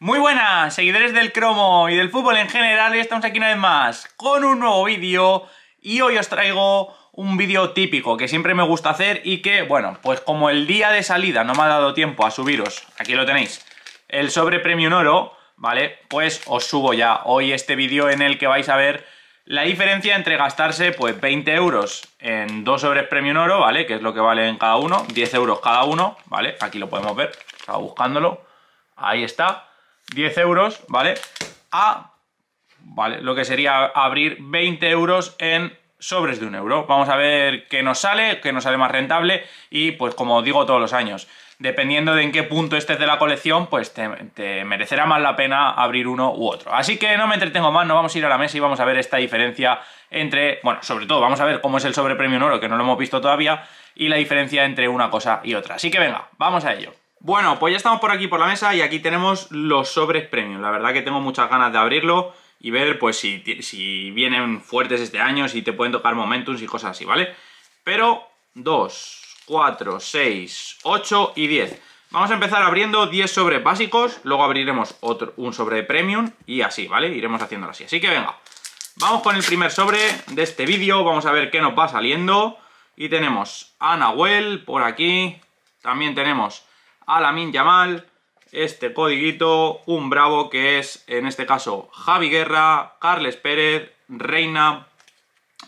Muy buenas, seguidores del cromo y del fútbol en general, estamos aquí una vez más con un nuevo vídeo y hoy os traigo un vídeo típico que siempre me gusta hacer y que, bueno, pues como el día de salida no me ha dado tiempo a subiros, aquí lo tenéis, el sobre Premium Oro, ¿vale? Pues os subo ya hoy este vídeo en el que vais a ver la diferencia entre gastarse pues 20 euros en dos sobres Premium Oro, ¿vale? Que es lo que vale en cada uno, 10 euros cada uno, ¿vale? Aquí lo podemos ver, estaba buscándolo, ahí está 10 euros, ¿vale? A, ¿vale? Lo que sería abrir 20 euros en sobres de un euro. Vamos a ver qué nos sale, qué nos sale más rentable y pues como digo todos los años, dependiendo de en qué punto estés de la colección, pues te, merecerá más la pena abrir uno u otro. Así que no me entretengo más, no vamos a ir a la mesa y vamos a ver esta diferencia entre, bueno, sobre todo vamos a ver cómo es el sobre premio en oro, que no lo hemos visto todavía, y la diferencia entre una cosa y otra. Así que venga, vamos a ello. Bueno, pues ya estamos por aquí por la mesa y aquí tenemos los sobres premium. La verdad que tengo muchas ganas de abrirlo y ver pues si, vienen fuertes este año, si te pueden tocar momentums y cosas así, ¿vale? Pero 2, 4, 6, 8 y 10. Vamos a empezar abriendo 10 sobres básicos, luego abriremos otro, un sobre premium y así, ¿vale? Iremos haciéndolo así. Así que venga, vamos con el primer sobre de este vídeo, vamos a ver qué nos va saliendo. Y tenemos a Nahuel por aquí, también tenemos Alamin Yamal, este codiguito, un bravo que es, en este caso, Javi Guerra, Carles Pérez, Reina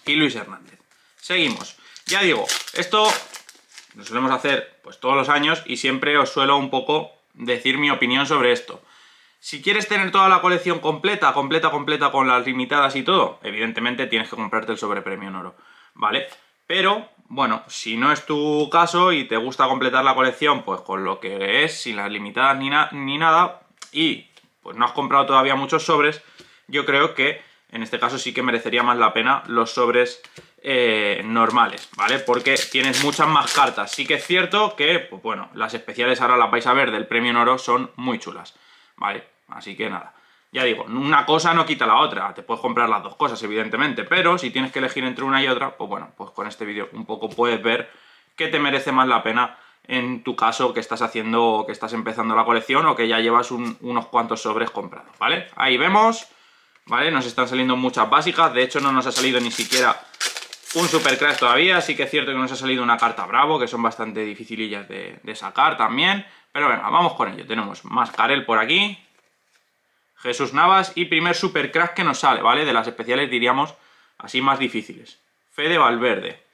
y Luis Hernández. Seguimos. Ya digo, esto lo solemos hacer pues todos los años y siempre os suelo un poco decir mi opinión sobre esto. Si quieres tener toda la colección completa, completa, completa con las limitadas y todo, evidentemente tienes que comprarte el sobrepremio en oro, ¿vale? Pero bueno, si no es tu caso y te gusta completar la colección, pues con lo que es, sin las limitadas ni, ni nada, y pues no has comprado todavía muchos sobres, yo creo que en este caso sí que merecería más la pena los sobres eh, normales, ¿vale? Porque tienes muchas más cartas. Sí que es cierto que, pues bueno, las especiales ahora las vais a ver del premio en oro son muy chulas, ¿vale? Así que nada. Ya digo, una cosa no quita la otra, te puedes comprar las dos cosas, evidentemente, pero si tienes que elegir entre una y otra, pues bueno, pues con este vídeo un poco puedes ver qué te merece más la pena en tu caso que estás haciendo, que estás empezando la colección o que ya llevas unos cuantos sobres comprados, ¿vale? Ahí vemos, ¿vale? Nos están saliendo muchas básicas, de hecho no nos ha salido ni siquiera un super todavía, Así que es cierto que nos ha salido una carta Bravo, que son bastante dificilillas de, sacar también, pero venga, vamos con ello, tenemos más por aquí, Jesús Navas y primer supercrack que nos sale, ¿vale? De las especiales diríamos así más difíciles. Fede Valverde.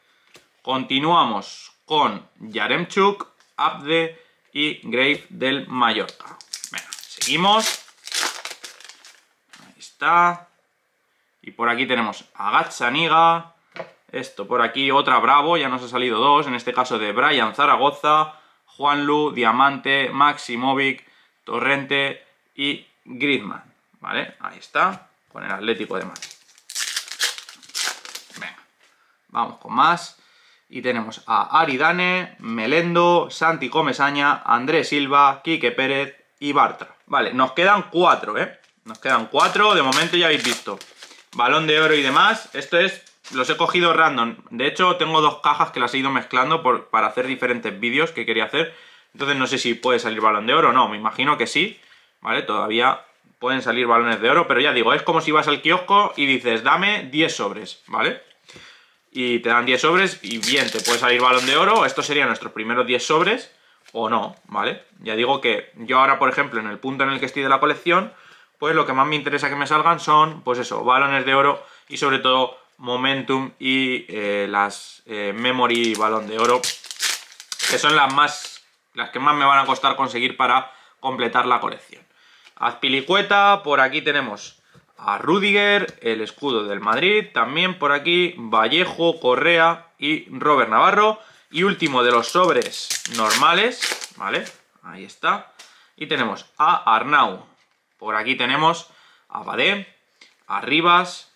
Continuamos con Yaremchuk, Abde y Grave del Mallorca. Venga, seguimos. Ahí está. Y por aquí tenemos a Gazzaniga. Esto por aquí, otra Bravo, ya nos ha salido dos, en este caso de Brian Zaragoza, Juanlu, Diamante, Maximovic, Torrente y Griezmann, ¿vale? Ahí está, con el Atlético de Madrid. Venga, vamos con más. Y tenemos a Aridane, Melendo, Santi Comesaña, Andrés Silva, Quique Pérez y Bartra. Vale, nos quedan cuatro, ¿eh? Nos quedan cuatro, de momento ya habéis visto. Balón de oro y demás. Esto es, los he cogido random. De hecho, tengo dos cajas que las he ido mezclando para hacer diferentes vídeos que quería hacer. Entonces no sé si puede salir balón de oro o no, me imagino que sí. ¿vale? Todavía pueden salir balones de oro, pero ya digo, es como si vas al kiosco y dices, dame 10 sobres, ¿vale? Y te dan 10 sobres y bien, te puede salir balón de oro, Esto serían nuestros primeros 10 sobres, o no, ¿vale? Ya digo que yo ahora, por ejemplo, en el punto en el que estoy de la colección, pues lo que más me interesa que me salgan son, pues eso, balones de oro y sobre todo Momentum y eh, las eh, Memory Balón de Oro, que son las más las que más me van a costar conseguir para completar la colección. Azpilicueta, por aquí tenemos a Rudiger, el escudo del Madrid, también por aquí Vallejo, Correa y Robert Navarro. Y último de los sobres normales, ¿vale? Ahí está. Y tenemos a Arnau. Por aquí tenemos a Badé, a Rivas,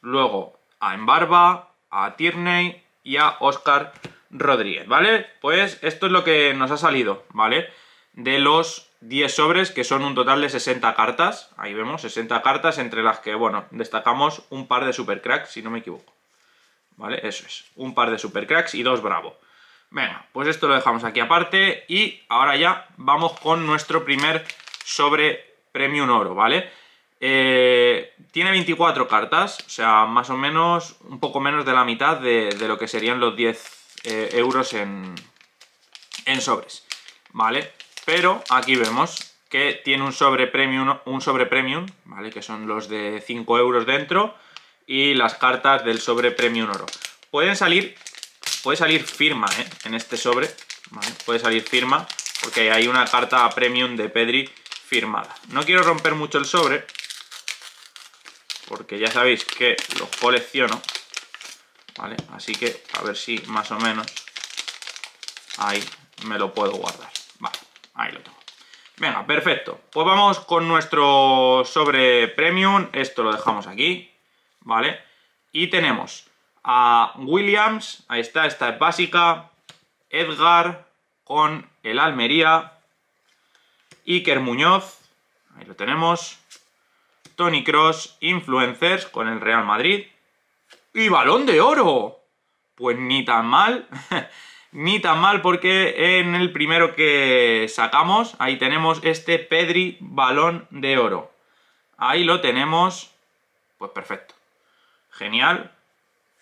luego a Embarba, a Tierney y a Oscar Rodríguez, ¿vale? Pues esto es lo que nos ha salido, ¿vale? vale de los 10 sobres, que son un total de 60 cartas. Ahí vemos, 60 cartas, entre las que, bueno, destacamos un par de supercracks, si no me equivoco. ¿Vale? Eso es, un par de supercracks y dos bravo. Venga, pues esto lo dejamos aquí aparte y ahora ya vamos con nuestro primer sobre premium oro, ¿vale? Eh, tiene 24 cartas, o sea, más o menos, un poco menos de la mitad de, lo que serían los 10 eh, euros en, en sobres, ¿vale? Pero aquí vemos que tiene un sobre premium, un sobre ¿vale? que son los de 5 euros dentro, y las cartas del sobre premium oro. Pueden salir, puede salir firma ¿eh? en este sobre, puede salir firma, porque hay una carta premium de Pedri firmada. No quiero romper mucho el sobre, porque ya sabéis que los colecciono, Así que a ver si más o menos ahí me lo puedo guardar. Ahí lo tengo. Venga, perfecto. Pues vamos con nuestro sobre premium. Esto lo dejamos aquí, ¿vale? Y tenemos a Williams, ahí está, esta es básica. Edgar con el Almería. Iker Muñoz, ahí lo tenemos. Tony Cross, Influencers con el Real Madrid. ¡Y balón de oro! Pues ni tan mal. ni tan mal porque en el primero que sacamos, ahí tenemos este Pedri Balón de Oro. Ahí lo tenemos, pues perfecto. Genial.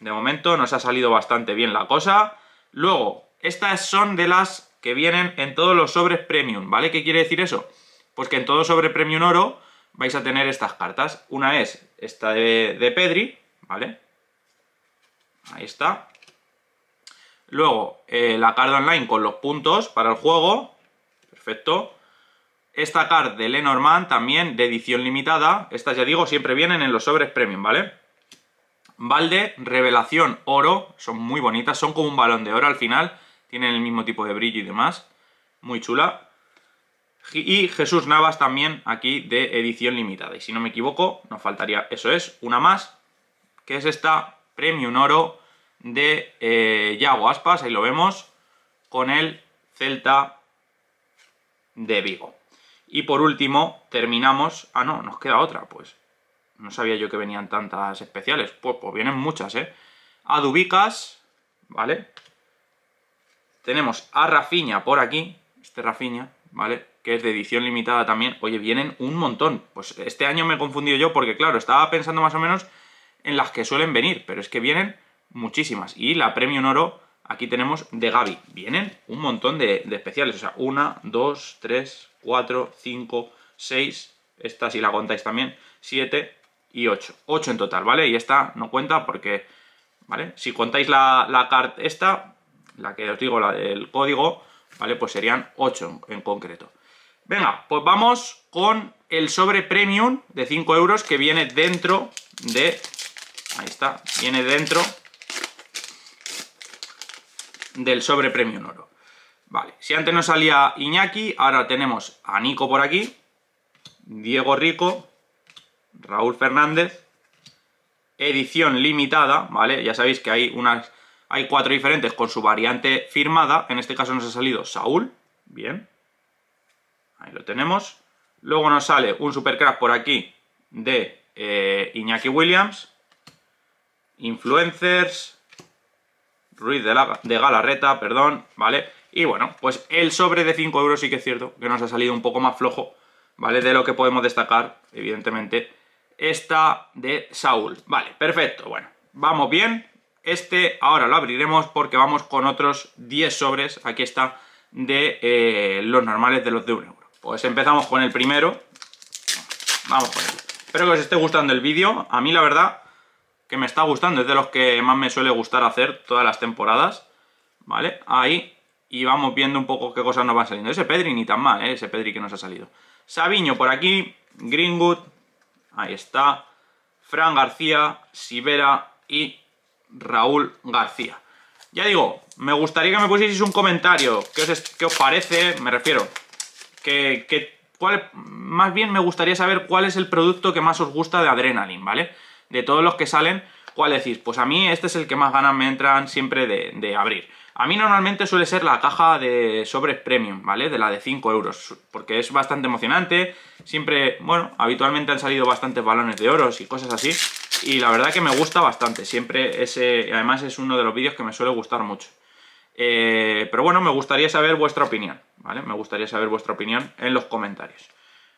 De momento nos ha salido bastante bien la cosa. Luego, estas son de las que vienen en todos los sobres Premium, ¿vale? ¿Qué quiere decir eso? Pues que en todo sobre Premium Oro vais a tener estas cartas. Una es esta de, de Pedri, ¿vale? Ahí está, Luego, eh, la card online con los puntos para el juego. Perfecto. Esta card de Lenormand también de edición limitada. Estas, ya digo, siempre vienen en los sobres premium, ¿vale? Balde, revelación, oro. Son muy bonitas. Son como un balón de oro al final. Tienen el mismo tipo de brillo y demás. Muy chula. Y Jesús Navas también aquí de edición limitada. Y si no me equivoco, nos faltaría, eso es, una más. Que es esta Premium Oro de Yago eh, Aspas, ahí lo vemos, con el Celta de Vigo. Y por último, terminamos... Ah, no, nos queda otra, pues. No sabía yo que venían tantas especiales. Pues, pues vienen muchas, ¿eh? A Dubicas, ¿vale? Tenemos a Rafiña por aquí, este Rafiña, ¿vale? Que es de edición limitada también. Oye, vienen un montón. Pues este año me he confundido yo porque, claro, estaba pensando más o menos en las que suelen venir, pero es que vienen muchísimas. Y la Premium Oro, aquí tenemos de Gaby. Vienen un montón de, especiales, o sea, una, dos, tres, cuatro, cinco, seis, esta si la contáis también, siete y ocho. Ocho en total, ¿vale? Y esta no cuenta porque, ¿vale? Si contáis la, la carta esta, la que os digo, la del código, ¿vale? Pues serían ocho en, en concreto. Venga, pues vamos con el sobre premium de 5 euros que viene dentro de... Ahí está, viene dentro del sobre premio oro. Vale, si antes no salía Iñaki, ahora tenemos a Nico por aquí, Diego Rico, Raúl Fernández, edición limitada, ¿vale? Ya sabéis que hay unas hay cuatro diferentes con su variante firmada, en este caso nos ha salido Saúl, bien, ahí lo tenemos. Luego nos sale un supercraft por aquí de eh, Iñaki Williams, influencers, Ruiz de, de Galarreta, perdón, ¿vale? Y bueno, pues el sobre de 5 euros sí que es cierto que nos ha salido un poco más flojo, ¿vale? De lo que podemos destacar, evidentemente, esta de Saúl. Vale, perfecto, bueno, vamos bien. Este ahora lo abriremos porque vamos con otros 10 sobres, aquí está, de eh, los normales de los de 1 euro. Pues empezamos con el primero. Vamos con él. Espero que os esté gustando el vídeo. A mí, la verdad, que me está gustando, es de los que más me suele gustar hacer todas las temporadas, ¿vale? Ahí, y vamos viendo un poco qué cosas nos van saliendo. Ese Pedri ni tan mal, ¿eh? Ese Pedri que nos ha salido. Sabiño por aquí, Greenwood, ahí está, Fran García, Sibera y Raúl García. Ya digo, me gustaría que me pusieseis un comentario, qué os, os parece, me refiero, que, que cuál, más bien me gustaría saber cuál es el producto que más os gusta de Adrenaline, ¿vale? de todos los que salen, ¿cuál decís? Pues a mí este es el que más ganas me entran siempre de, abrir. A mí normalmente suele ser la caja de sobres premium, ¿vale? De la de 5 euros, porque es bastante emocionante. Siempre, bueno, habitualmente han salido bastantes balones de oros y cosas así. Y la verdad que me gusta bastante, siempre ese... Además es uno de los vídeos que me suele gustar mucho. Eh, pero bueno, me gustaría saber vuestra opinión, ¿vale? Me gustaría saber vuestra opinión en los comentarios.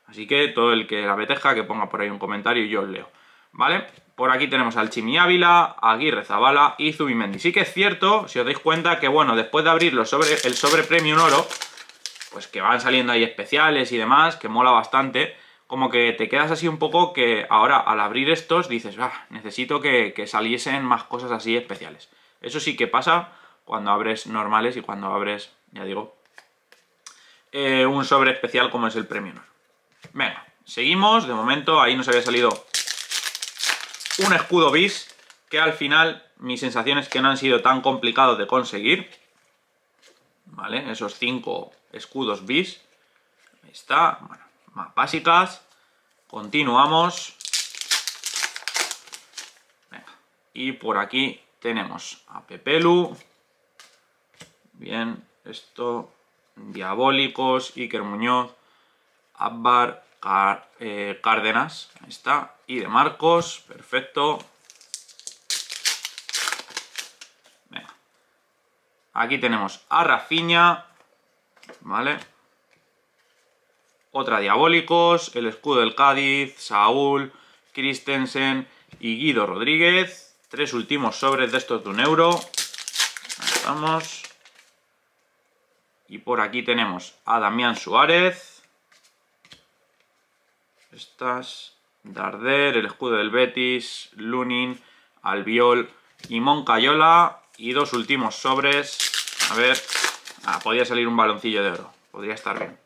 Así que todo el que la beteja que ponga por ahí un comentario y yo os leo. ¿vale? Por aquí tenemos al Chimi Ávila, Aguirre Zabala y Zubimendi. Sí que es cierto, si os dais cuenta, que bueno, después de abrir sobre, el sobre Premium Oro, pues que van saliendo ahí especiales y demás, que mola bastante, como que te quedas así un poco que ahora al abrir estos dices, ¡Bah! necesito que, saliesen más cosas así especiales. Eso sí que pasa cuando abres normales y cuando abres, ya digo, eh, un sobre especial como es el Premium Oro. Venga, seguimos, de momento ahí nos había salido un escudo bis que al final mis sensaciones que no han sido tan complicados de conseguir. ¿Vale? Esos cinco escudos bis. Ahí está. Bueno, más básicas. Continuamos. Y por aquí tenemos a Pepelu. Bien, esto. Diabólicos, Iker Muñoz, Abbar, eh, Cárdenas, ahí está, y de Marcos, perfecto. Aquí tenemos a Rafiña, ¿vale? Otra Diabólicos, el escudo del Cádiz, Saúl, Christensen y Guido Rodríguez. Tres últimos sobres de estos de un euro. Ahí estamos. Y por aquí tenemos a Damián Suárez, estas, Darder, el escudo del Betis, Lunin, Albiol y Moncayola. Y dos últimos sobres. A ver, ah, podría salir un baloncillo de oro. Podría estar bien.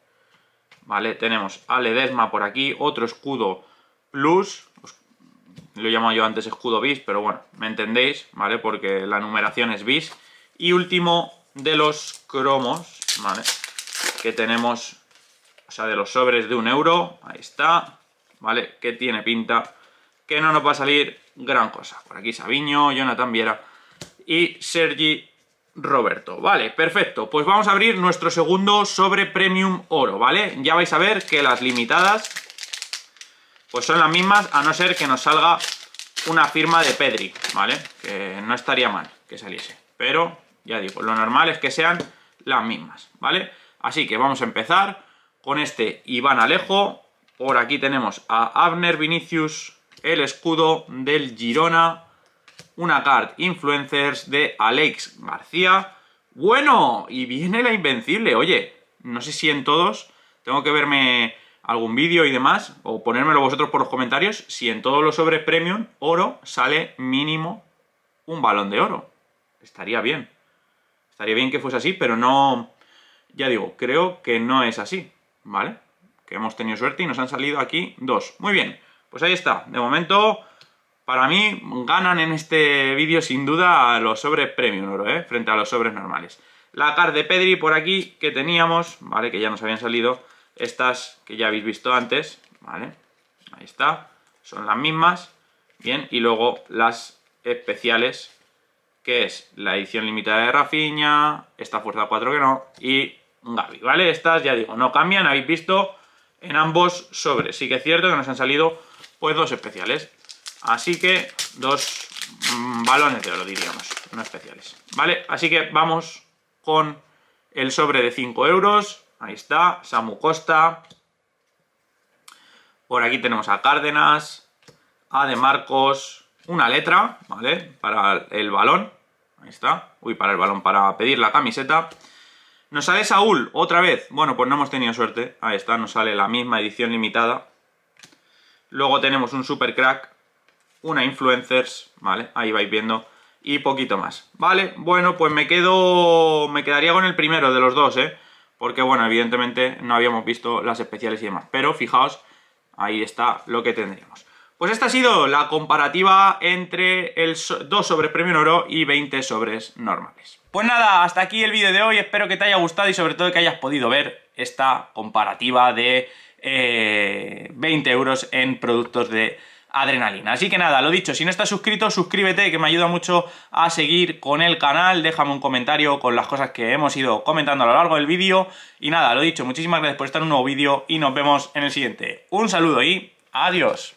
Vale, tenemos a Ledesma por aquí, otro escudo plus. Lo llamado yo antes escudo bis, pero bueno, me entendéis, ¿vale? Porque la numeración es bis. Y último de los cromos, ¿vale? Que tenemos, o sea, de los sobres de un euro. Ahí está. ¿vale? Que tiene pinta que no nos va a salir gran cosa. Por aquí Sabiño, Jonathan Viera y Sergi Roberto. Vale, perfecto. Pues vamos a abrir nuestro segundo sobre Premium Oro, ¿vale? Ya vais a ver que las limitadas pues son las mismas, a no ser que nos salga una firma de Pedri, ¿vale? Que no estaría mal que saliese. Pero, ya digo, lo normal es que sean las mismas, ¿vale? Así que vamos a empezar con este Iván Alejo, ahora aquí tenemos a Abner Vinicius, el escudo del Girona, una card influencers de Alex García. Bueno, y viene la Invencible, oye, no sé si en todos, tengo que verme algún vídeo y demás, o ponérmelo vosotros por los comentarios, si en todos los sobres premium, oro, sale mínimo un balón de oro. Estaría bien. Estaría bien que fuese así, pero no... Ya digo, creo que no es así, ¿vale? que hemos tenido suerte y nos han salido aquí dos. Muy bien, pues ahí está. De momento, para mí, ganan en este vídeo sin duda los sobres Premium Oro, ¿eh? frente a los sobres normales. La card de Pedri por aquí que teníamos, ¿vale? Que ya nos habían salido estas que ya habéis visto antes, ¿vale? Ahí está, son las mismas. Bien, y luego las especiales, que es la edición limitada de Rafiña. esta Fuerza 4 que no, y Gaby, ¿vale? Estas, ya digo, no cambian, habéis visto en ambos sobres. Sí que es cierto que nos han salido pues dos especiales. Así que dos mm, balones de oro, diríamos, no especiales. ¿Vale? Así que vamos con el sobre de 5 euros. Ahí está, Samu Costa. Por aquí tenemos a Cárdenas, a De Marcos, una letra, ¿vale? Para el balón. Ahí está. Uy, para el balón, para pedir la camiseta. Nos sale Saúl, otra vez. Bueno, pues no hemos tenido suerte. Ahí está, nos sale la misma edición limitada. Luego tenemos un Super Crack, una Influencers, ¿vale? Ahí vais viendo. Y poquito más. Vale, bueno, pues me quedo... Me quedaría con el primero de los dos, ¿eh? Porque, bueno, evidentemente no habíamos visto las especiales y demás. Pero fijaos, ahí está lo que tendríamos. Pues esta ha sido la comparativa entre el 2 sobre premio oro y 20 sobres normales. Pues nada, hasta aquí el vídeo de hoy, espero que te haya gustado y sobre todo que hayas podido ver esta comparativa de 20 eh, euros en productos de adrenalina. Así que nada, lo dicho, si no estás suscrito, suscríbete, que me ayuda mucho a seguir con el canal, déjame un comentario con las cosas que hemos ido comentando a lo largo del vídeo, y nada, lo dicho, muchísimas gracias por estar en un nuevo vídeo, y nos vemos en el siguiente. Un saludo y adiós.